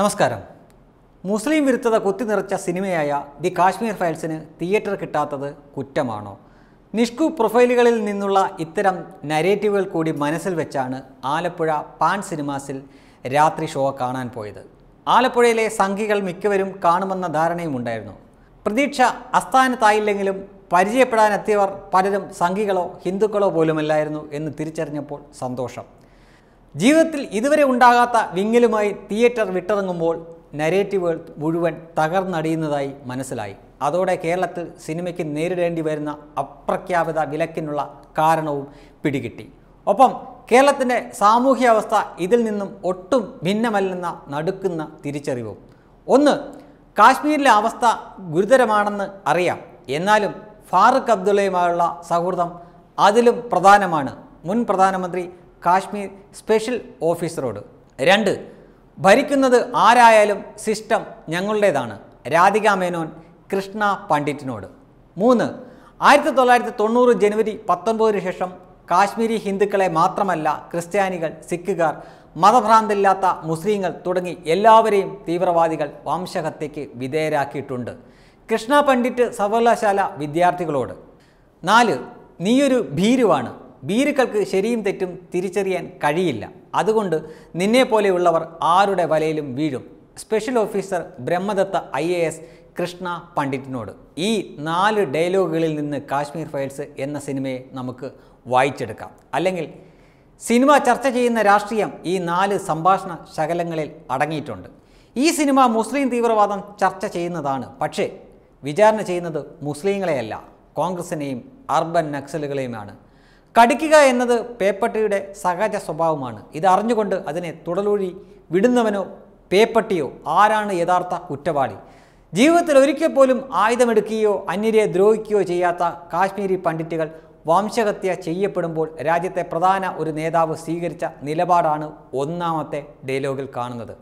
നമസ്കാരം മുസ്ലിം വിരുദ്ധത നിറച്ച സിനിമയായ ദി കാശ്മീർ ഫയൽസിന് തിയേറ്റർ കിട്ടാത്തത് കുറ്റമാണോ നിഷ്കു പ്രൊഫൈലുകളിൽ നിന്നുള്ള ഇത്തരം നരേറ്റീവുകൾ കൂടി മനസ്സിൽ വെച്ചാണ് ആലപ്പുഴ പാൻ സിനിമാസിൽ രാത്രി ഷോ കാണാൻ പോയത് ആലപ്പുഴയിലെ സംഘികൾ മിക്കവരും കാണുമെന്ന ധാരണയും ഉണ്ടായിരുന്നു പ്രതീക്ഷ അസ്ഥാനത്തായില്ലെങ്കിലും പരിചയപ്പെടാനെത്തിയവർ പലരും സംഘികളോ ഹിന്ദുക്കളോ പോലുമല്ലായിരുന്നു എന്ന് തിരിച്ചറിഞ്ഞപ്പോൾ സന്തോഷം ജീവിതത്തിൽ ഇതുവരെ ഉണ്ടാകാത്ത വിങ്ങലുമായി തിയേറ്റർ വിട്ടിറങ്ങുമ്പോൾ നരേറ്റീവുകൾ മുഴുവൻ തകർന്നടിയുന്നതായി മനസ്സിലായി അതോടെ കേരളത്തിൽ സിനിമയ്ക്ക് നേരിടേണ്ടി വരുന്ന അപ്രഖ്യാപിത വിലക്കിനുള്ള കാരണവും പിടികിട്ടി ഒപ്പം കേരളത്തിൻ്റെ സാമൂഹ്യാവസ്ഥ ഇതിൽ നിന്നും ഒട്ടും ഭിന്നമല്ലെന്ന നടുക്കുന്ന തിരിച്ചറിവും ഒന്ന് കാശ്മീരിലെ അവസ്ഥ ഗുരുതരമാണെന്ന് അറിയാം എന്നാലും ഫാറൂഖ് അബ്ദുള്ളയുമായുള്ള സൗഹൃദം അതിലും പ്രധാനമാണ് മുൻ പ്രധാനമന്ത്രി കാശ്മീർ സ്പെഷ്യൽ ഓഫീസറോട് രണ്ട് ഭരിക്കുന്നത് ആരായാലും സിസ്റ്റം ഞങ്ങളുടേതാണ് രാധിക മേനോൻ കൃഷ്ണ പണ്ഡിറ്റിനോട് മൂന്ന് ആയിരത്തി തൊള്ളായിരത്തി തൊണ്ണൂറ് ജനുവരി പത്തൊൻപതിനു ശേഷം കാശ്മീരി ഹിന്ദുക്കളെ മാത്രമല്ല ക്രിസ്ത്യാനികൾ സിഖുകാർ മതഭ്രാന്തില്ലാത്ത മുസ്ലിങ്ങൾ തുടങ്ങി എല്ലാവരെയും തീവ്രവാദികൾ വംശഹത്യയ്ക്ക് വിധേയരാക്കിയിട്ടുണ്ട് കൃഷ്ണ പണ്ഡിറ്റ് സർവകലാശാല വിദ്യാർത്ഥികളോട് നാല് നീയൊരു ഭീരുവാണ് ഭീരുക്കൾക്ക് ശരിയും തെറ്റും തിരിച്ചറിയാൻ കഴിയില്ല അതുകൊണ്ട് പോലെയുള്ളവർ ആരുടെ വലയിലും വീഴും special officer Brahmadatta I A S Krishna പണ്ഡിറ്റിനോട് ഈ നാല് ഡയലോഗുകളിൽ നിന്ന് കാശ്മീർ ഫയൽസ് എന്ന സിനിമയെ നമുക്ക് വായിച്ചെടുക്കാം അല്ലെങ്കിൽ സിനിമ ചർച്ച ചെയ്യുന്ന രാഷ്ട്രീയം ഈ നാല് സംഭാഷണ ശകലങ്ങളിൽ അടങ്ങിയിട്ടുണ്ട് ഈ സിനിമ മുസ്ലിം തീവ്രവാദം ചർച്ച ചെയ്യുന്നതാണ് പക്ഷേ വിചാരണ ചെയ്യുന്നത് മുസ്ലിങ്ങളെയല്ല കോൺഗ്രസിനെയും അർബൻ നക്സലുകളെയുമാണ് കടിക്കുക എന്നത് പേപ്പട്ടിയുടെ സഹജ സ്വഭാവമാണ് ഇത് അറിഞ്ഞുകൊണ്ട് അതിനെ തുടലൂഴി വിടുന്നവനോ പേപ്പട്ടിയോ ആരാണ് യഥാർത്ഥ കുറ്റവാളി ജീവിതത്തിൽ ഒരിക്കൽ പോലും ആയുധമെടുക്കുകയോ അന്യരെ ദ്രോഹിക്കുകയോ ചെയ്യാത്ത കാശ്മീരി പണ്ഡിറ്റുകൾ വംശഹത്യ ചെയ്യപ്പെടുമ്പോൾ രാജ്യത്തെ പ്രധാന ഒരു നേതാവ് സ്വീകരിച്ച നിലപാടാണ് ഒന്നാമത്തെ ഡയലോഗിൽ കാണുന്നത്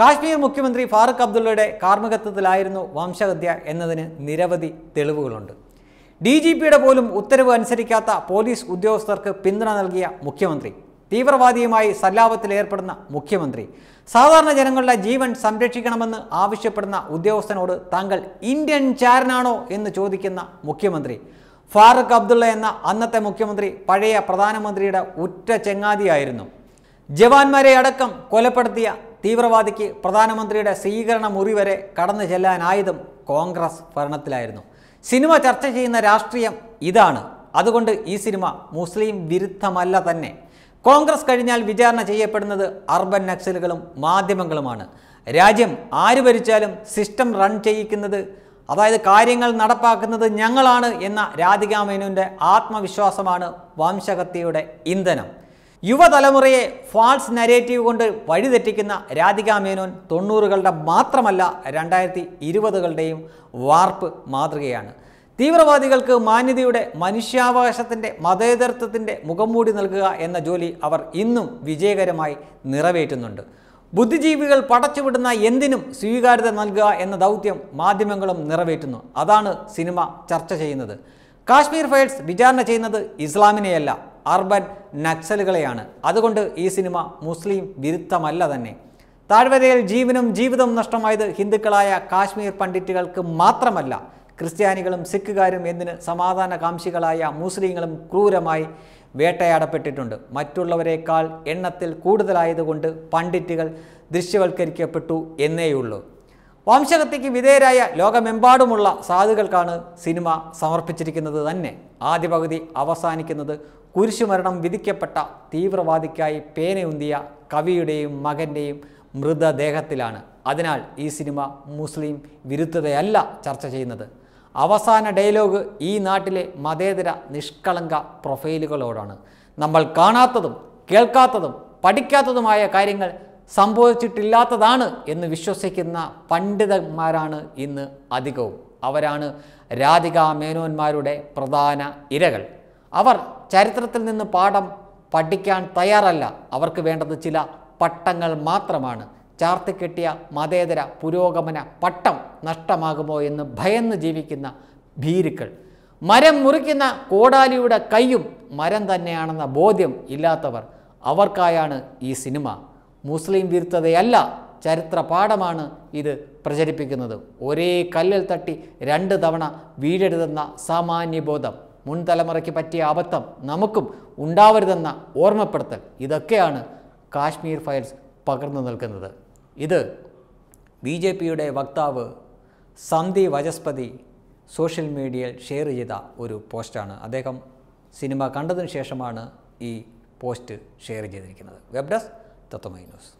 കാശ്മീർ മുഖ്യമന്ത്രി ഫാറൂഖ് അബ്ദുള്ളയുടെ കാർമ്മികത്വത്തിലായിരുന്നു വംശഹത്യ എന്നതിന് നിരവധി തെളിവുകളുണ്ട് ഡി ജി പിയുടെ പോലും ഉത്തരവ് അനുസരിക്കാത്ത പോലീസ് ഉദ്യോഗസ്ഥർക്ക് പിന്തുണ നൽകിയ മുഖ്യമന്ത്രി തീവ്രവാദിയുമായി സല്ലാപത്തിലേർപ്പെടുന്ന മുഖ്യമന്ത്രി സാധാരണ ജനങ്ങളുടെ ജീവൻ സംരക്ഷിക്കണമെന്ന് ആവശ്യപ്പെടുന്ന ഉദ്യോഗസ്ഥനോട് താങ്കൾ ഇന്ത്യൻ ചാരനാണോ എന്ന് ചോദിക്കുന്ന മുഖ്യമന്ത്രി ഫാറൂഖ് അബ്ദുള്ള എന്ന അന്നത്തെ മുഖ്യമന്ത്രി പഴയ പ്രധാനമന്ത്രിയുടെ ഉറ്റ ചെങ്ങാതിയായിരുന്നു ജവാന്മാരെ അടക്കം കൊലപ്പെടുത്തിയ തീവ്രവാദിക്ക് പ്രധാനമന്ത്രിയുടെ സ്വീകരണ മുറി വരെ കടന്നു ചെല്ലാനായതും കോൺഗ്രസ് ഭരണത്തിലായിരുന്നു സിനിമ ചർച്ച ചെയ്യുന്ന രാഷ്ട്രീയം ഇതാണ് അതുകൊണ്ട് ഈ സിനിമ മുസ്ലിം വിരുദ്ധമല്ല തന്നെ കോൺഗ്രസ് കഴിഞ്ഞാൽ വിചാരണ ചെയ്യപ്പെടുന്നത് അർബൻ നക്സലുകളും മാധ്യമങ്ങളുമാണ് രാജ്യം ആര് ഭരിച്ചാലും സിസ്റ്റം റൺ ചെയ്യിക്കുന്നത് അതായത് കാര്യങ്ങൾ നടപ്പാക്കുന്നത് ഞങ്ങളാണ് എന്ന രാധികാ മേനുവിൻ്റെ ആത്മവിശ്വാസമാണ് വംശകത്തിയുടെ ഇന്ധനം യുവതലമുറയെ ഫാൾസ് നരേറ്റീവ് കൊണ്ട് വഴിതെറ്റിക്കുന്ന രാധിക മേനോൻ തൊണ്ണൂറുകളുടെ മാത്രമല്ല രണ്ടായിരത്തി ഇരുപതുകളുടെയും വാർപ്പ് മാതൃകയാണ് തീവ്രവാദികൾക്ക് മാന്യതയുടെ മനുഷ്യാവകാശത്തിൻ്റെ മതേതരത്വത്തിൻ്റെ മുഖംമൂടി നൽകുക എന്ന ജോലി അവർ ഇന്നും വിജയകരമായി നിറവേറ്റുന്നുണ്ട് ബുദ്ധിജീവികൾ പടച്ചുവിടുന്ന എന്തിനും സ്വീകാര്യത നൽകുക എന്ന ദൗത്യം മാധ്യമങ്ങളും നിറവേറ്റുന്നു അതാണ് സിനിമ ചർച്ച ചെയ്യുന്നത് കാശ്മീർ ഫയൽസ് വിചാരണ ചെയ്യുന്നത് ഇസ്ലാമിനെയല്ല അർബൻ നക്സലുകളെയാണ് അതുകൊണ്ട് ഈ സിനിമ മുസ്ലിം വിരുദ്ധമല്ല തന്നെ താഴ്വരയിൽ ജീവനും ജീവിതവും നഷ്ടമായത് ഹിന്ദുക്കളായ കാശ്മീർ പണ്ഡിറ്റുകൾക്ക് മാത്രമല്ല ക്രിസ്ത്യാനികളും സിഖുകാരും എന്നിന് സമാധാന കാംക്ഷികളായ മുസ്ലിങ്ങളും ക്രൂരമായി വേട്ടയാടപ്പെട്ടിട്ടുണ്ട് മറ്റുള്ളവരെക്കാൾ എണ്ണത്തിൽ കൂടുതലായതുകൊണ്ട് പണ്ഡിറ്റുകൾ ദൃശ്യവൽക്കരിക്കപ്പെട്ടു എന്നേയുള്ളൂ വംശഹത്യയ്ക്ക് വിധേയരായ ലോകമെമ്പാടുമുള്ള സാധുക്കൾക്കാണ് സിനിമ സമർപ്പിച്ചിരിക്കുന്നത് തന്നെ ആദ്യ പകുതി അവസാനിക്കുന്നത് കുരിശുമരണം വിധിക്കപ്പെട്ട തീവ്രവാദിക്കായി പേനയുന്തിയ കവിയുടെയും മകൻ്റെയും മൃതദേഹത്തിലാണ് അതിനാൽ ഈ സിനിമ മുസ്ലിം വിരുദ്ധതയല്ല ചർച്ച ചെയ്യുന്നത് അവസാന ഡയലോഗ് ഈ നാട്ടിലെ മതേതര നിഷ്കളങ്ക പ്രൊഫൈലുകളോടാണ് നമ്മൾ കാണാത്തതും കേൾക്കാത്തതും പഠിക്കാത്തതുമായ കാര്യങ്ങൾ സംഭവിച്ചിട്ടില്ലാത്തതാണ് എന്ന് വിശ്വസിക്കുന്ന പണ്ഡിതന്മാരാണ് ഇന്ന് അധികവും അവരാണ് രാധിക മേനോന്മാരുടെ പ്രധാന ഇരകൾ അവർ ചരിത്രത്തിൽ നിന്ന് പാഠം പഠിക്കാൻ തയ്യാറല്ല അവർക്ക് വേണ്ടത് ചില പട്ടങ്ങൾ മാത്രമാണ് ചാർത്തിക്കെട്ടിയ മതേതര പുരോഗമന പട്ടം നഷ്ടമാകുമോ എന്ന് ഭയന്ന് ജീവിക്കുന്ന ഭീരുക്കൾ മരം മുറിക്കുന്ന കോടാലിയുടെ കൈയും മരം തന്നെയാണെന്ന ബോധ്യം ഇല്ലാത്തവർ അവർക്കായാണ് ഈ സിനിമ മുസ്ലിം വിരുദ്ധതയല്ല ചരിത്ര പാഠമാണ് ഇത് പ്രചരിപ്പിക്കുന്നത് ഒരേ കല്ലിൽ തട്ടി രണ്ട് തവണ വീഴരുതെന്ന സാമാന്യബോധം മുൻ തലമുറയ്ക്ക് പറ്റിയ അബദ്ധം നമുക്കും ഉണ്ടാവരുതെന്ന ഓർമ്മപ്പെടുത്തൽ ഇതൊക്കെയാണ് കാശ്മീർ ഫയൽസ് പകർന്നു നിൽക്കുന്നത് ഇത് ബി ജെ പിയുടെ വക്താവ് സന്ധി വചസ്പതി സോഷ്യൽ മീഡിയയിൽ ഷെയർ ചെയ്ത ഒരു പോസ്റ്റാണ് അദ്ദേഹം സിനിമ കണ്ടതിന് ശേഷമാണ് ഈ പോസ്റ്റ് ഷെയർ ചെയ്തിരിക്കുന്നത് വെബ് ഡെസ്ക് തത്വമൈ ന്യൂസ്